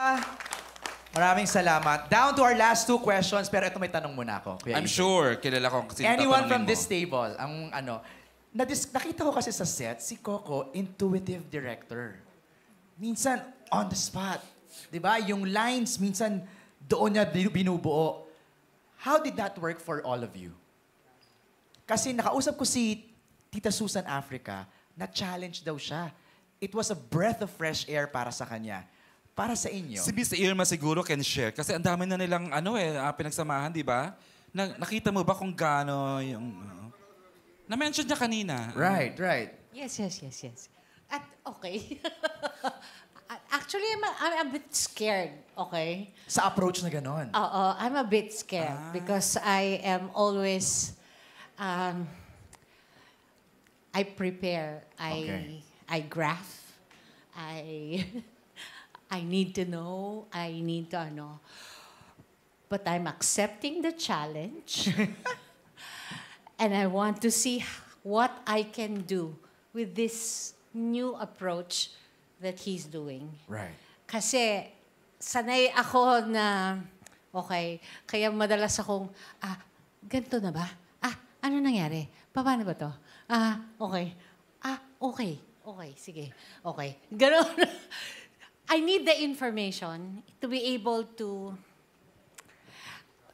Ah, maraming salamat. Down to our last two questions, pero ito may tanong muna ako. Kuya I'm Izzy. sure, kilala ko kung sino Anyone from mo. this table, ang ano, nakita ko kasi sa set, si Coco, intuitive director. Minsan, on the spot. 'Di ba Yung lines, minsan, doon niya binubuo. How did that work for all of you? Kasi nakausap ko si Tita Susan Africa, na-challenge daw siya. It was a breath of fresh air para sa kanya para sa inyo. Si Miss Irma siguro can share kasi ang dami na nilang ano eh, ah, pinagsamahan, di ba? Na, nakita mo ba kung gaano yung... ano? na-mention niya kanina. Right, right. Yes, yes, yes, yes. At okay. Actually, I'm a, I'm a bit scared, okay? Sa approach na ganon. Oo, I'm a bit scared ah. because I am always, um, I prepare, I, Okay. I graph, I, I need to know, I need to ano. But I'm accepting the challenge. and I want to see what I can do with this new approach that he's doing. Right. Kasi sanay ako na, okay, kaya madalas akong, ah, ganito na ba? Ah, ano nangyari? Paano ba to? Ah, okay. Ah, okay. Okay, sige. Okay. Ganun. I need the information to be able to...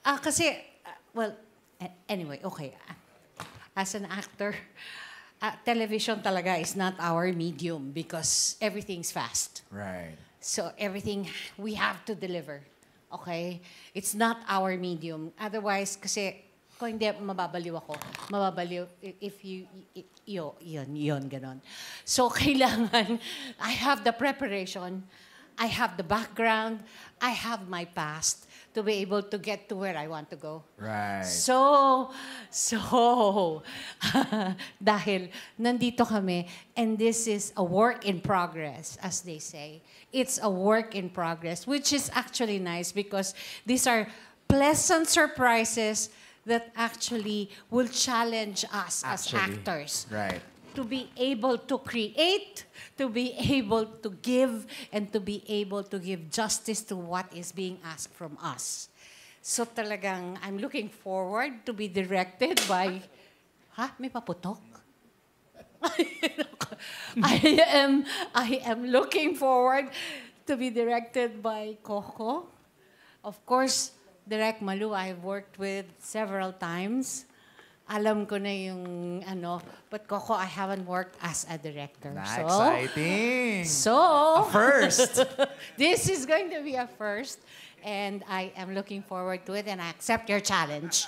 Uh, kasi, uh, well, anyway, okay. As an actor, uh, television talaga is not our medium because everything's fast. Right. So everything we have to deliver. Okay? It's not our medium. Otherwise, kasi ko hindi, mababaliw ako. Mababaliw if you, yo, yun, yun, ganon. So, kailangan, I have the preparation, I have the background, I have my past to be able to get to where I want to go. Right. So, so, dahil nandito kami, and this is a work in progress, as they say. It's a work in progress, which is actually nice because these are pleasant surprises that actually will challenge us actually, as actors. Right. To be able to create, to be able to give, and to be able to give justice to what is being asked from us. So talagang, I'm looking forward to be directed by... Ha? May paputok? I am, I am looking forward to be directed by Coco. Of course, Direct Malu, I've worked with several times. Alam ko na yung ano, but Coco, I haven't worked as a director. Na, so, exciting! So, a first! this is going to be a first, and I am looking forward to it, and I accept your challenge.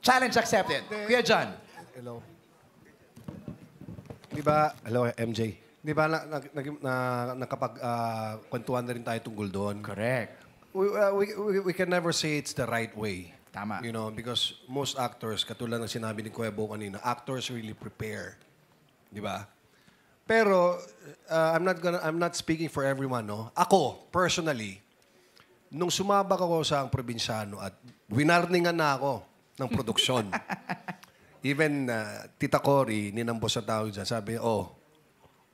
Challenge accepted. Kuya John. Hello. Di ba, hello MJ. Di ba, na, na, na, na, nakapag uh, kwentuhan na rin tayo tungkol doon. Correct we, uh, we, we, we can never say it's the right way. Tama. You know, because most actors, katulad ng sinabi ni Cuevo kanina, actors really prepare. Di ba? Pero uh, I'm not gonna I'm not speaking for everyone, no. Ako personally, nung sumabak ako sa ang probinsyano at winarningan na ako ng produksyon. Even uh, Tita Cory, ninambos sa tawag dyan, sabi, oh,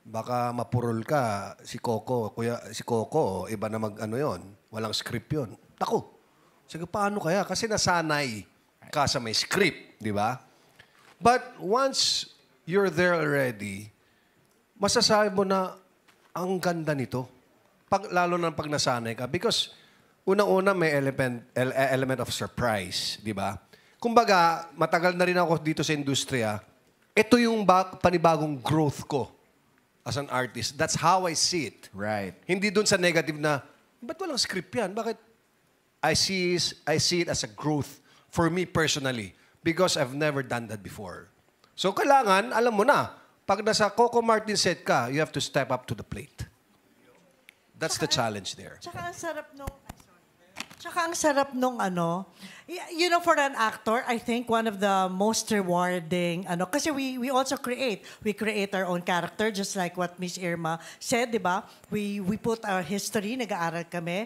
Baka mapurol ka, si Coco, kuya, si Coco, iba na mag ano yon, walang script yon. Tako. Sige, paano kaya? Kasi nasanay ka sa may script, di ba? But once you're there already, masasabi mo na ang ganda nito. Pag, lalo na pag nasanay ka. Because unang-una may element, element of surprise, di ba? Kumbaga, matagal na rin ako dito sa industriya. Ito yung bak panibagong growth ko as an artist. That's how I see it. Right. Hindi dun sa negative na, ba't walang script yan? Bakit? I see, I see it as a growth for me personally because I've never done that before. So kailangan, alam mo na, pag nasa Coco Martin set ka, you have to step up to the plate. That's tsaka, the challenge there. Tsaka ang sarap nung... No? Tsaka ang sarap nung ano, you know, for an actor, I think one of the most rewarding, ano, kasi we, we also create. We create our own character, just like what Miss Irma said, di ba? We, we put our history, nag-aaral kami.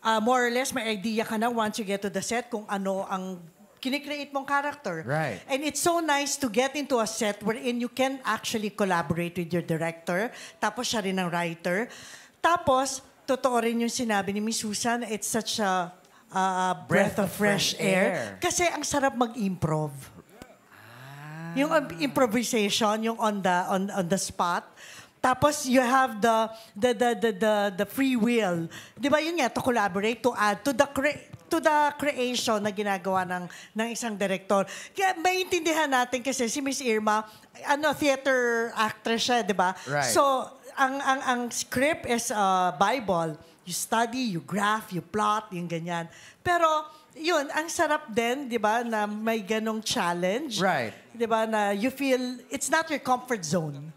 Uh, more or less, may idea ka na once you get to the set kung ano ang kinikreate mong character. Right. And it's so nice to get into a set wherein you can actually collaborate with your director, tapos siya rin ang writer. Tapos, totoo rin yung sinabi ni Miss Susan. It's such a uh, breath, breath of fresh, fresh air. air. Kasi ang sarap mag-improv. Ah. Yung um, improvisation, yung on the on on the spot. Tapos you have the the the the the, the free will. 'Di ba? Yun nga to collaborate, to add to the cre- to the creation na ginagawa ng ng isang director. Kaya maintindihan natin kasi si Miss Irma, ano theater actress siya, 'di ba? Right. So ang, ang, ang script is uh, Bible. You study, you graph, you plot, yung ganyan. Pero, yun, ang sarap din, di ba, na may ganong challenge. Right. Di ba, na you feel, it's not your comfort zone.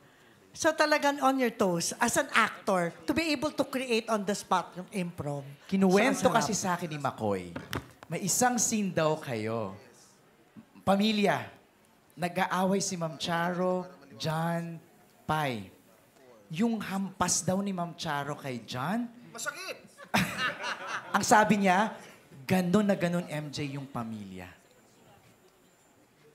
So talagang on your toes, as an actor, to be able to create on the spot yung improv. Kinuwento so, kasi sa akin ni Makoy, may isang scene daw kayo. Pamilya. Nag-aaway si Ma'am Charo, John, Pai yung hampas daw ni Ma'am Charo kay John. Masakit! Ang sabi niya, ganun na ganun, MJ, yung pamilya.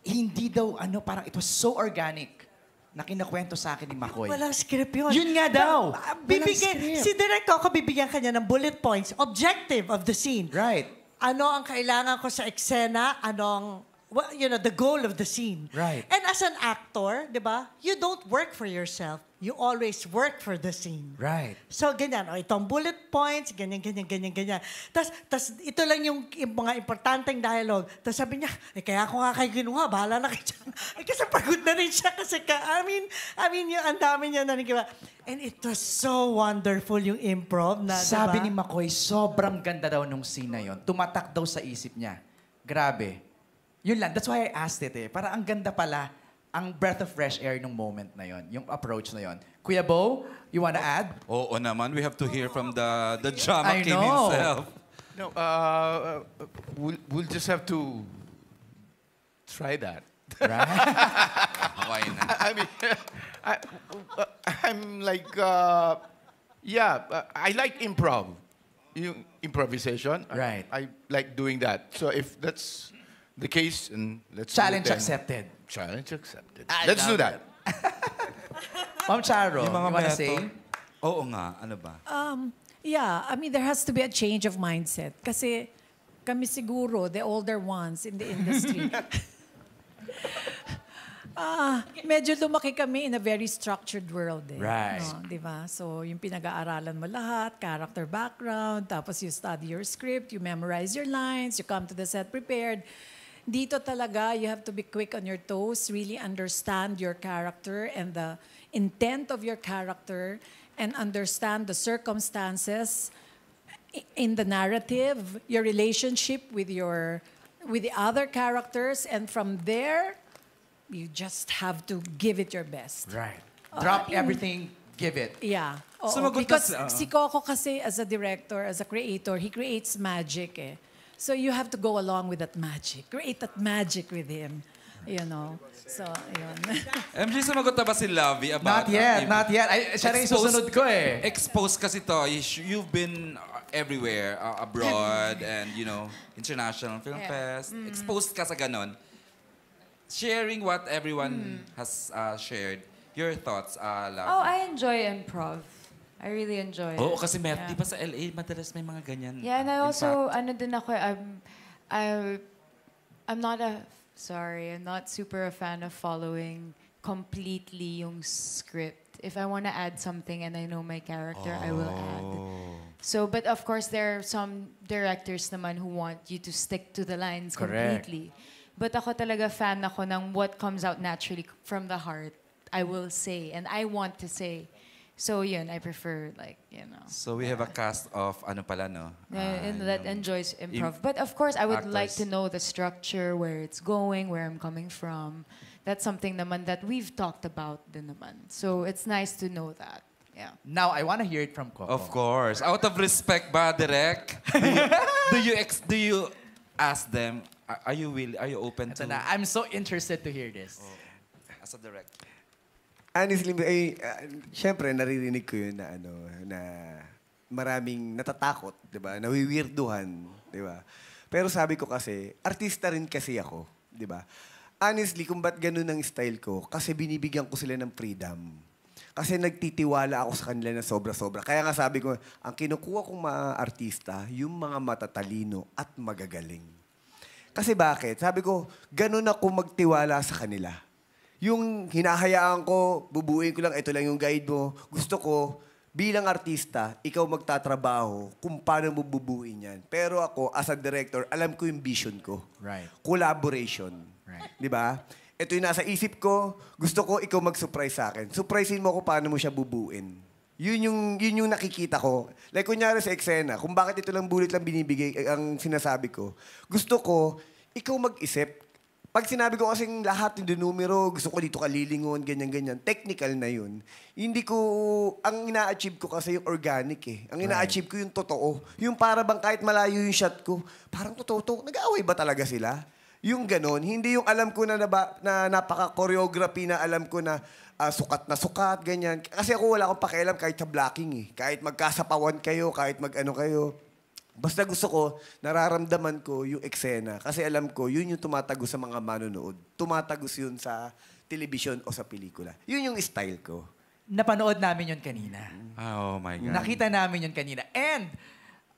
Hindi daw, ano, parang it was so organic na kinakwento sa akin ni Makoy. Walang script yun. Yun nga daw. Bibigyan, si Direk Coco bibigyan kanya ng bullet points, objective of the scene. Right. Ano ang kailangan ko sa eksena, anong, well, you know, the goal of the scene. Right. And as an actor, di ba, you don't work for yourself you always work for the scene. Right. So, ganyan. O, itong bullet points, ganyan, ganyan, ganyan, ganyan. Tapos, tas, ito lang yung, yung mga importanteng dialogue. Tapos sabi niya, eh, kaya ako nga kayo ginawa, bahala na kayo dyan. eh, kasi pagod na rin siya kasi, ka, I mean, I mean, yung ang dami niya na nagiba. And it was so wonderful yung improv na, diba? Sabi diba? ni McCoy, sobrang ganda daw nung scene na yun. Tumatak daw sa isip niya. Grabe. Yun lang. That's why I asked it eh. Para ang ganda pala ang breath of fresh air nung moment na yon, yung approach na yon. Kuya Bo, you wanna add? Oo naman, we have to hear from the the drama I king know. himself. No, uh, uh, we'll, we'll just have to try that. Right? Why not? I mean, I, uh, I'm like, uh, yeah, uh, I like improv, you, improvisation. Right. I, I like doing that. So if that's the case, and let's challenge accepted. Challenge accepted. I Let's do that. Ma'am Charo, Yung mga you wanna say? Oo nga, ano ba? Um, yeah, I mean, there has to be a change of mindset. Kasi kami siguro, the older ones in the industry. Ah, medyo lumaki kami in a very structured world eh. Right. No, 'di ba? So, yung pinag-aaralan mo lahat, character background, tapos you study your script, you memorize your lines, you come to the set prepared dito talaga, you have to be quick on your toes, really understand your character and the intent of your character and understand the circumstances in the narrative, your relationship with your with the other characters and from there you just have to give it your best. Right. Oh, Drop uh, everything, give it. Yeah. Oo, so because uh, si Coco kasi as a director, as a creator, he creates magic eh. So you have to go along with that magic. Create that magic with him. You know? So, yun. MJ, sumagot na ba si Lavi about... Not yet, uh, not yet. I, siya na susunod ko eh. Exposed kasi to. You've been uh, everywhere, uh, abroad, and you know, international film yeah. fest. Mm. Exposed ka sa ganun. Sharing what everyone mm. has uh, shared. Your thoughts, uh, Lavi. Oh, I enjoy improv. I really enjoy it. Oo, kasi may, yeah. di ba sa LA, madalas may mga ganyan. Yeah, and I also, fact, ano din ako, eh, I'm, I, I'm not a, sorry, I'm not super a fan of following completely yung script. If I want to add something and I know my character, oh. I will add. Oh. So, but of course, there are some directors naman who want you to stick to the lines Correct. completely. But ako talaga fan ako ng what comes out naturally from the heart. I will say and I want to say. So yun, I prefer like, you know. So we have a cast of ano pala, no? Yeah, ah, and that enjoys improv. But of course, I would like to know the structure, where it's going, where I'm coming from. That's something naman that we've talked about din naman. So it's nice to know that. Yeah. Now, I want to hear it from Coco. Of course. Out of respect ba, direct? do you, do you, ex, do you ask them, are are you will, are you open Ito to... na, I'm so interested to hear this. Oh. As a direct. honestly, eh, uh, syempre, naririnig ko yun na ano, na maraming natatakot, di ba? Nawiwirduhan, di ba? Pero sabi ko kasi, artista rin kasi ako, di ba? Honestly, kung ba't ganun ang style ko, kasi binibigyan ko sila ng freedom. Kasi nagtitiwala ako sa kanila na sobra-sobra. Kaya nga sabi ko, ang kinukuha kong mga artista, yung mga matatalino at magagaling. Kasi bakit? Sabi ko, ganun ako magtiwala sa kanila. Yung hinahayaan ko, bubuin ko lang, ito lang yung guide mo. Gusto ko, bilang artista, ikaw magtatrabaho kung paano mo bubuin yan. Pero ako, as a director, alam ko yung vision ko. Right. Collaboration. Right. Di ba? Ito yung nasa isip ko, gusto ko ikaw mag-surprise sa akin. Surprisein mo ko paano mo siya bubuin. Yun yung, yun yung nakikita ko. Like, kunyari sa eksena, kung bakit ito lang bulit lang binibigay, eh, ang sinasabi ko. Gusto ko, ikaw mag-isip pag sinabi ko kasing lahat yung numero, gusto ko dito kalilingon, ganyan-ganyan, technical na yun. Hindi ko, ang ina-achieve ko kasi yung organic eh. Ang ina-achieve ko yung totoo. Yung para bang kahit malayo yung shot ko, parang totoo to. nag away ba talaga sila? Yung ganon, hindi yung alam ko na, naba, na napaka-choreography na alam ko na ah, sukat na sukat, ganyan. Kasi ako wala akong pakialam kahit sa blocking eh. Kahit magkasapawan kayo, kahit mag-ano kayo. Basta gusto ko, nararamdaman ko yung eksena. Kasi alam ko, yun yung tumatago sa mga manonood. Tumatagos yun sa television o sa pelikula. Yun yung style ko. Napanood namin yun kanina. Ah, oh my God. Nakita namin yun kanina. And,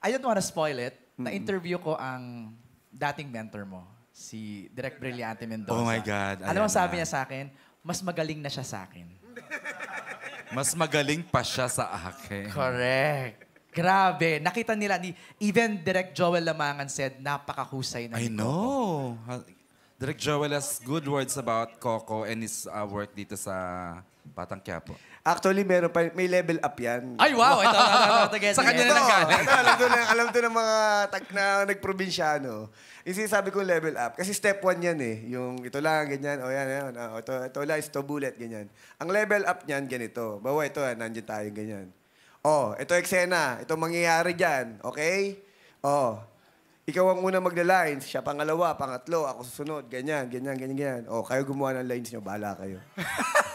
I don't wanna spoil it, na-interview ko ang dating mentor mo, si Direk Brillante Mendoza. Oh my God. Alam mo sabi niya sa akin, mas magaling na siya sa akin. Mas magaling pa siya sa akin. Correct. Grabe. Nakita nila, ni, even Direct Joel Lamangan said, napakahusay na I know. Direct Joel has good words about Coco and his uh, work dito sa Batang Quiapo. Actually, meron pa, may level up yan. Ay, wow! Ito, ito, ito, Sa kanya na lang galing. Ito, alam to ng, alam to ng mga tag na nagprobinsyano. Yung sinasabi kong level up. Kasi step one yan eh. Yung ito lang, ganyan. O yan, yan. O, ah, ito, ito lang, ito bullet, ganyan. Ang level up niyan, ganito. Bawa ito, ah, nandiyan tayo, ganyan. Oh, ito eksena. Ito mangyayari dyan. Okay? Oh. Ikaw ang una magla-lines, siya pangalawa, pangatlo, ako susunod, ganyan, ganyan, ganyan, ganyan. Oh, kayo gumawa ng lines nyo, bahala kayo.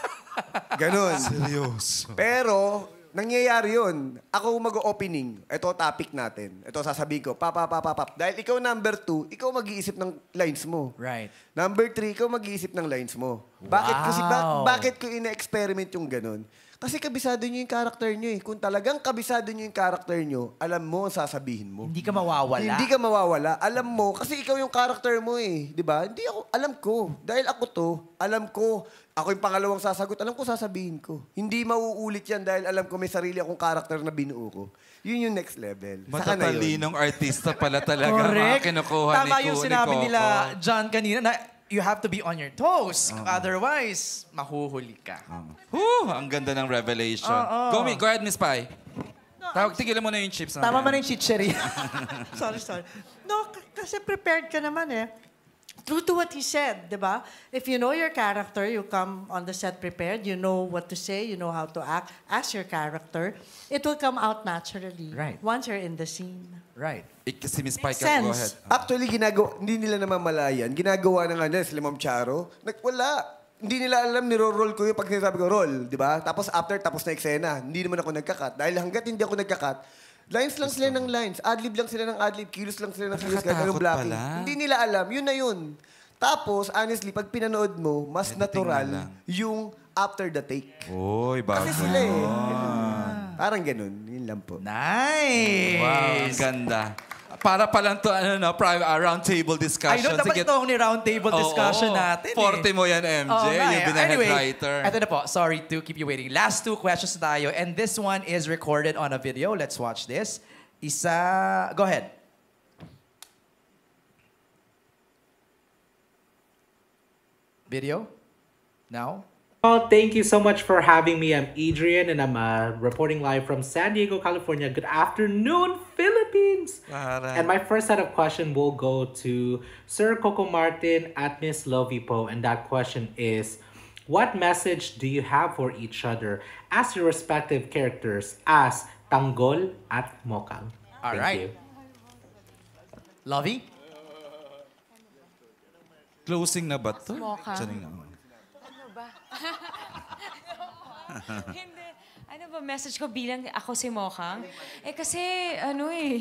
Ganon. Seryoso. Pero, nangyayari yun. Ako mag-opening. Ito topic natin. Ito sasabihin ko, pa, pa, pa, pa, pa. Dahil ikaw number two, ikaw mag-iisip ng lines mo. Right. Number three, ikaw mag-iisip ng lines mo. Bakit wow. kasi ba- bakit ko ina-experiment yung ganun? Kasi kabisado niyo yung character niyo eh. Kung talagang kabisado niyo yung character niyo, alam mo ang sasabihin mo. Hindi ka mawawala. Hindi ka mawawala. Alam mo kasi ikaw yung character mo eh, 'di ba? Hindi ako alam ko dahil ako to, alam ko ako yung pangalawang sasagot, alam ko sasabihin ko. Hindi mauulit yan dahil alam ko may sarili akong character na binuo ko. Yun yung next level. Saka na yun. Matatalinong artista pala talaga Correct. mga kinukuha Tama ni Tama yung sinabi nila, John, kanina, na you have to be on your toes. Uh-huh. Otherwise, mahuhuli ka. Uh-huh. Whew, ang ganda ng revelation. Uh-huh. Go, go ahead, Miss Pai. No, tigilan mo na yung chips. Tama mo na yung chicheria. sorry, sorry. No, kasi prepared ka naman eh true to what he said, di ba? If you know your character, you come on the set prepared, you know what to say, you know how to act as your character, it will come out naturally right. once you're in the scene. Right. Eh, kasi Miss Pike, go ahead. Ah. Actually, ginagawa, hindi nila namamalayan. Ginagawa na nga nila sila Ma'am Charo. Nag, Hindi nila alam, niro-roll ko yung pag sinasabi ko, roll, di ba? Tapos after, tapos na eksena. Hindi naman ako nagkakat. Dahil hanggat hindi ako nagkakat, Lines lang sila ng lines. Adlib lang sila ng adlib. Kilos lang sila ng kilos. Gagawin Nakakatakot pala. Hindi nila alam. Yun na yun. Tapos, honestly, pag pinanood mo, mas Editing natural yung after the take. Oy, bago. Kasi sila eh. Parang ganun. Yun lang po. Nice! Wow, ang ganda para palang to, ano na, private, uh, round table discussion. I know, dapat Sige, itong ni round table discussion oh, natin eh. Forte eh. mo yan, MJ. Oh, You've been anyway, writer. Ito na po, sorry to keep you waiting. Last two questions tayo. And this one is recorded on a video. Let's watch this. Isa, go ahead. Video? Now? Well, thank you so much for having me. I'm Adrian and I'm uh, reporting live from San Diego, California. Good afternoon, Philippines! And my first set of questions will go to Sir Coco Martin at Miss Lovipo. And that question is What message do you have for each other as your respective characters as Tangol at Mokang? All Thank right. You. Lovey? Closing na ba to? Mokang. Hindi. Ano ba message ko bilang ako si Mokang? Eh kasi, ano eh,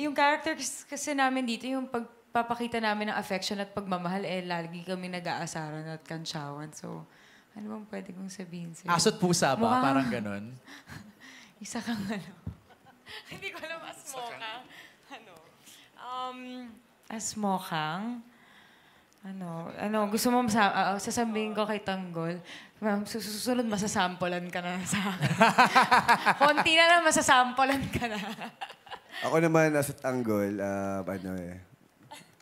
yung character kasi namin dito, yung pagpapakita namin ng affection at pagmamahal, eh lagi kami nag-aasaran at kansyawan. So, ano bang pwede kong sabihin sa'yo? Asot pusa ba? Mukhang... Parang ganun? Isa kang ano. Hindi ko alam, as Mokang. Ano? Um, as Mokang? Ano, ano, gusto mo sa, uh, ah, ah, sasabihin ko kay Tanggol, ma'am, susunod masasampolan ka na sa akin. Konti na lang masasampolan ka na. Ako naman, uh, sa Tanggol, uh, ano eh,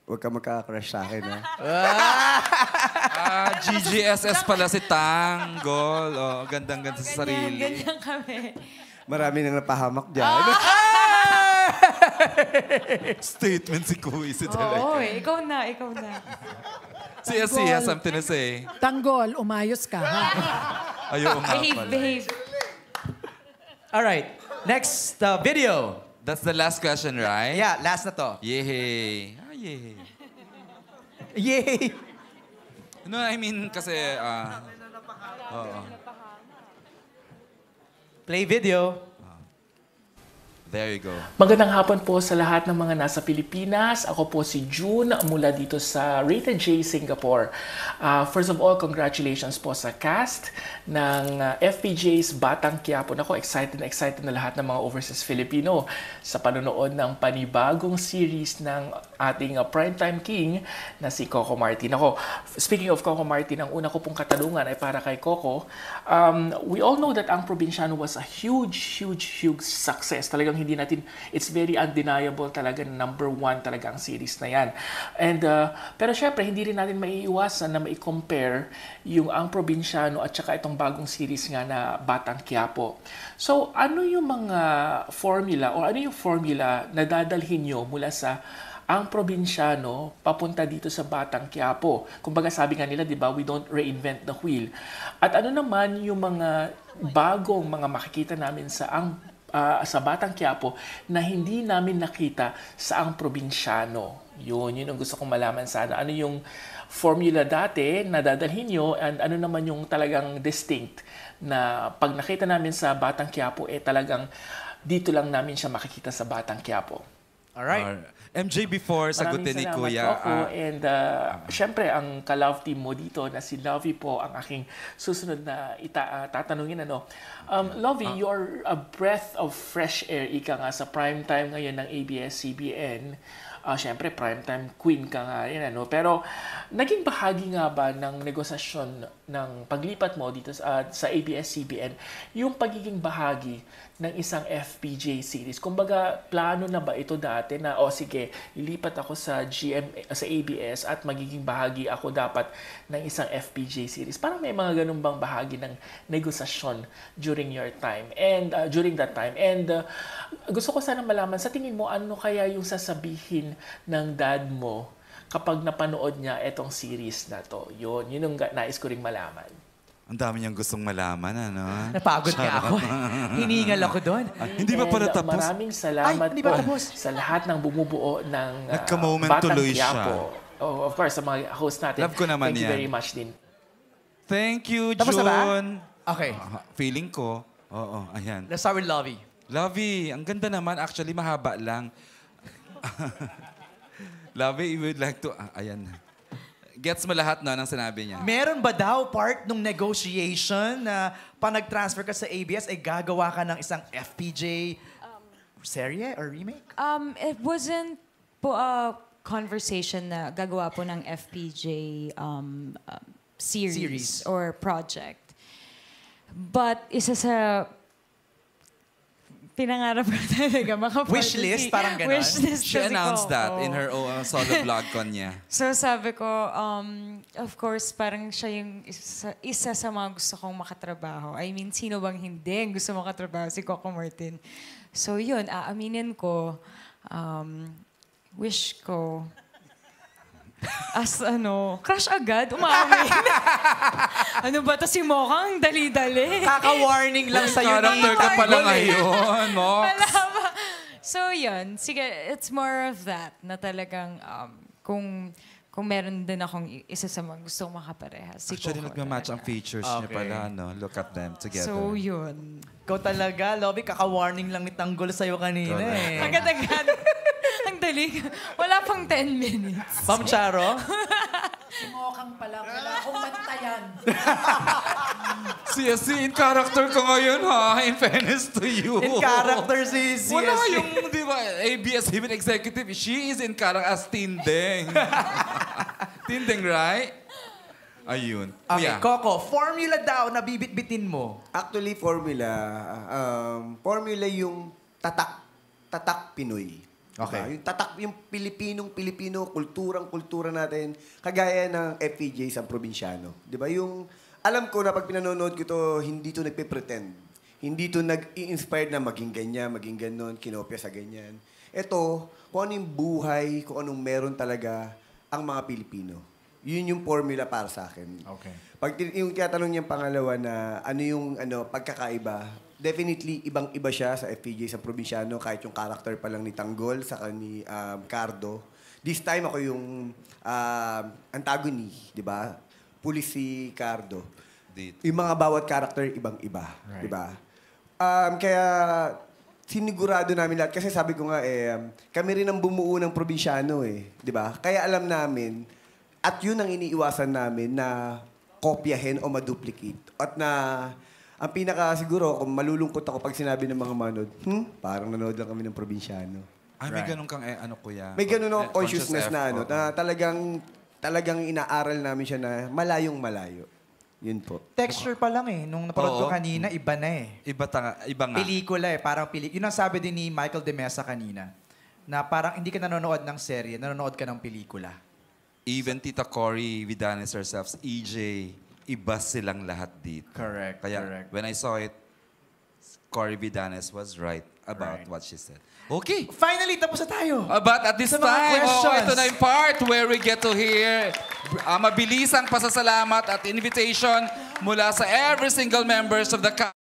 huwag ka magka-crush sa akin, ha? ah, ano, GGSS pala si Tanggol. Oh, gandang-ganda sa sarili. Ganyan, ganyan kami. Marami nang napahamak dyan. Ah! Statement si Kuya si oh, Oo, eh. ikaw na, ikaw na. Siya, siya, something to say. Tanggol, umayos ka, ha? Ayaw nga Behave, behave. All right. Next uh, video. That's the last question, right? Yeah, last na to. Yehey. Ah, yehey. yehey. No, I mean, kasi... ah, oo. Play video. There you go. Magandang hapon po sa lahat ng mga nasa Pilipinas. Ako po si June mula dito sa Rated J Singapore. Uh, first of all, congratulations po sa cast ng uh, ah, FPJ's Batang Quiapo. Ako, excited na excited na lahat ng mga overseas Filipino sa panonood ng panibagong series ng ating uh, primetime king na si Coco Martin. Ako, speaking of Coco Martin, ang una ko pong katanungan ay para kay Coco. Um, we all know that ang Probinsyano was a huge, huge, huge success. Talagang hindi natin, it's very undeniable talaga number one talaga ang series na yan. And, uh, pero syempre, hindi rin natin maiiwasan na mai-compare yung ang Probinsyano at saka itong bagong series nga na Batang Quiapo. So, ano yung mga formula or ano yung formula na dadalhin nyo mula sa ang probinsyano papunta dito sa Batang Quiapo. Kumbaga sabi nga nila, di ba, we don't reinvent the wheel. At ano naman yung mga bagong mga makikita namin sa ang uh, sa Batang Quiapo na hindi namin nakita sa ang probinsyano. Yun, yun ang gusto kong malaman sana. Ano yung formula dati na dadalhin nyo and ano naman yung talagang distinct na pag nakita namin sa Batang Quiapo, eh talagang dito lang namin siya makikita sa Batang Quiapo. All right. MJ, before sagutin ni Kuya. Po, ah. and uh, syempre, ang ka-love team mo dito na si Lovey po ang aking susunod na ita, ah, tatanungin. Ano. Um, Lovey, ah. you're a breath of fresh air, ika nga, sa primetime ngayon ng ABS-CBN. Uh, syempre, primetime queen ka nga rin. Ano. Pero naging bahagi nga ba ng negosasyon ng paglipat mo dito sa ABS-CBN yung pagiging bahagi ng isang FPJ series? Kumbaga, plano na ba ito dati na, o oh, sige, ilipat ako sa GM, sa ABS at magiging bahagi ako dapat ng isang FPJ series? Parang may mga ganun bang bahagi ng negosasyon during your time and uh, during that time? And uh, gusto ko sana malaman, sa tingin mo, ano kaya yung sasabihin ng dad mo kapag napanood niya itong series na to? Yun, yun ang nais ko ring malaman. Ang dami niyang gustong malaman, ano? Napagod nga ako. Hiningal ako doon. Ah, hindi ba pala tapos? Maraming salamat Ay, po tapos? sa lahat ng bumubuo ng uh, Nagka-moment tuloy siya. Quiapo. Oh, of course, sa mga host natin. Love ko naman Thank yan. you very much din. Thank you, Tapos na ba? Okay. Ah, ah, feeling ko. Oo, ayan. Let's start with Lovey. Lovey, ang ganda naman. Actually, mahaba lang. Lovey, you would like to... ah, ayan. Gets mo lahat na ng sinabi niya. Meron ba daw part nung negotiation na pa nag-transfer ka sa ABS ay gagawa ka ng isang FPJ serye or remake? Um, it wasn't po a conversation na gagawa po ng FPJ um, um, series, series or project. But isa sa pinangarap ko talaga maka Wish list, si, parang ganun. Wish list She announced ko, that oh. in her own solo vlog con niya. So sabi ko, um, of course, parang siya yung isa, isa sa mga gusto kong makatrabaho. I mean, sino bang hindi gusto makatrabaho? Si Coco Martin. So yun, aaminin ko, um, wish ko As ano, crush agad, umaamin. ano ba to si Mokang? Dali-dali. Kaka-warning lang sa'yo. Character ka pala ngayon, no? So yun, sige, it's more of that na talagang um, kung kung meron din akong isa sa mga gusto kong makapareha. Si Actually, nagmamatch ang features okay. niya pala, no? Look at them together. So, yun. Ikaw talaga, Lobby, kaka-warning lang ni Tanggol sa'yo kanina eh. Agad-agad. Sandali. Wala pang 10 minutes. Ma'am Charo? Sumokang pa lang. Wala akong bantayan. Siya, in character ko ngayon ha. In fairness to you. In character si CSC. Wala yung, di ba, ABS Human Executive. She is in character as Tindeng. tindeng, right? Ayun. Okay, yeah. Coco, formula daw na bibitbitin mo. Actually, formula. Um, formula yung tatak, tatak Pinoy. Okay. Diba? Yung tatak, yung Pilipinong Pilipino, kulturang kultura natin, kagaya ng FPJ sa probinsyano. 'Di ba? Yung alam ko na pag pinanonood ko to, hindi to nagpe-pretend. Hindi to nag-inspire na maging ganyan, maging ganon, kinopya sa ganyan. Ito, kung ano yung buhay, kung anong meron talaga ang mga Pilipino. Yun yung formula para sa akin. Okay. Pag yung tinatanong niyang pangalawa na ano yung ano pagkakaiba definitely ibang-iba siya sa FPJ sa probinsyano kahit yung character pa lang ni Tanggol sa ni um, Cardo. This time ako yung um, antagony, 'di ba? Pulis si Cardo. Dito. Yung mga bawat character ibang-iba, right. 'di ba? Um, kaya sinigurado namin lahat kasi sabi ko nga eh um, kami rin ang bumuo ng probinsyano eh, 'di ba? Kaya alam namin at yun ang iniiwasan namin na kopyahin o maduplicate at na ang pinaka siguro, kung malulungkot ako pag sinabi ng mga manod, hmm, parang nanood lang kami ng probinsyano. Ah, may ganun kang, eh, ano kuya? May ganun akong eh, consciousness na ano, na talagang, talagang inaaral namin siya na malayong malayo. Yun po. Texture pa lang eh. Nung napanood ko kanina, iba na eh. Iba, ta- iba nga. Pelikula eh. Parang pili. Yun ang sabi din ni Michael De Mesa kanina. Na parang hindi ka nanonood ng serye, nanonood ka ng pelikula. Even Tita Cory Vidanes herself, EJ, iba silang lahat dito. Correct, Kaya correct. when I saw it, Cory Vidanes was right about Right. what she said. Okay. Finally, tapos na tayo. Uh, but at this Sa mga time, oh, ito na yung part where we get to hear uh, mabilisang pasasalamat at invitation mula sa every single members of the